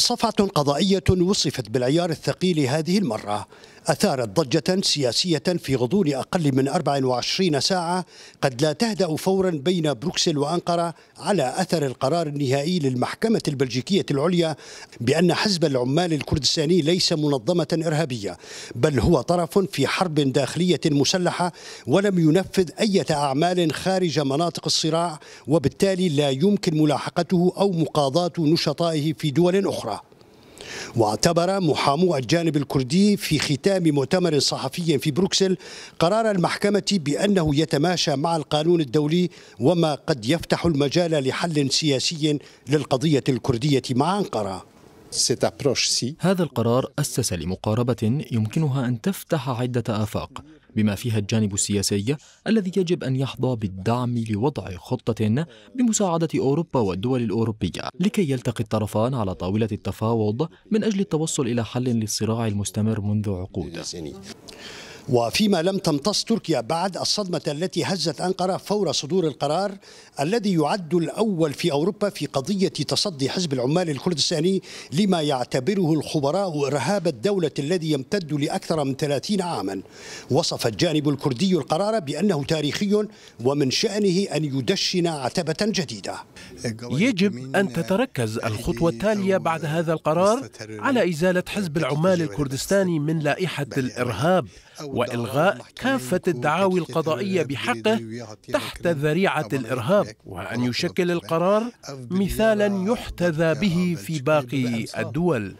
صفعة قضائية وصفت بالعيار الثقيل هذه المرة أثارت ضجة سياسية في غضون أقل من 24 ساعة قد لا تهدأ فورا بين بروكسل وأنقرة على أثر القرار النهائي للمحكمة البلجيكية العليا بأن حزب العمال الكردستاني ليس منظمة إرهابية بل هو طرف في حرب داخلية مسلحة ولم ينفذ أي أعمال خارج مناطق الصراع وبالتالي لا يمكن ملاحقته أو مقاضاة نشطائه في دول أخرى واعتبر محامو الجانب الكردي في ختام مؤتمر صحفي في بروكسل قرار المحكمة بأنه يتماشى مع القانون الدولي وما قد يفتح المجال لحل سياسي للقضية الكردية مع أنقرة هذا القرار أسس لمقاربة يمكنها أن تفتح عدة آفاق بما فيها الجانب السياسي الذي يجب أن يحظى بالدعم لوضع خطة بمساعدة أوروبا والدول الأوروبية لكي يلتقي الطرفان على طاولة التفاوض من أجل التوصل إلى حل للصراع المستمر منذ عقود وفيما لم تمتص تركيا بعد الصدمة التي هزت أنقرة فور صدور القرار الذي يعد الأول في أوروبا في قضية تصدي حزب العمال الكردستاني لما يعتبره الخبراء إرهاب الدولة الذي يمتد لأكثر من 30 عاما وصف الجانب الكردي القرار بأنه تاريخي ومن شأنه أن يدشن عتبة جديدة يجب أن تتركز الخطوة التالية بعد هذا القرار على إزالة حزب العمال الكردستاني من لائحة الإرهاب والغاء كافه الدعاوي القضائيه بحقه تحت ذريعه الارهاب وان يشكل القرار مثالا يحتذى به في باقي الدول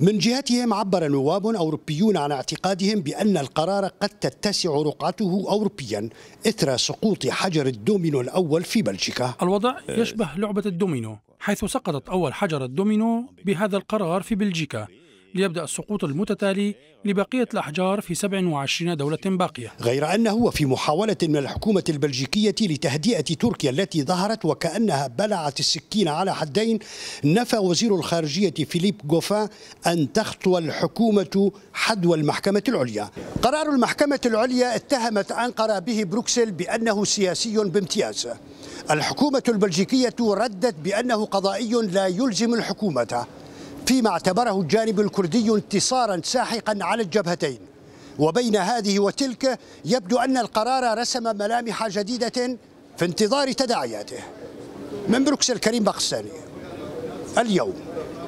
من جهتهم عبر نواب أوروبيون عن اعتقادهم بأن القرار قد تتسع رقعته أوروبيا إثر سقوط حجر الدومينو الأول في بلجيكا الوضع يشبه لعبة الدومينو حيث سقطت أول حجر الدومينو بهذا القرار في بلجيكا ليبدأ السقوط المتتالي لبقية الأحجار في 27 دولة باقية غير أنه وفي محاولة من الحكومة البلجيكية لتهدئة تركيا التي ظهرت وكأنها بلعت السكين على حدين نفى وزير الخارجية فيليب غوفا أن تخطو الحكومة حدوى المحكمة العليا قرار المحكمة العليا اتهمت أنقرة به بروكسل بأنه سياسي بامتياز الحكومة البلجيكية ردت بأنه قضائي لا يلزم الحكومة فيما اعتبره الجانب الكردي انتصارا ساحقا على الجبهتين وبين هذه وتلك يبدو أن القرار رسم ملامح جديدة في انتظار تداعياته من بروكسل كريم باقساني اليوم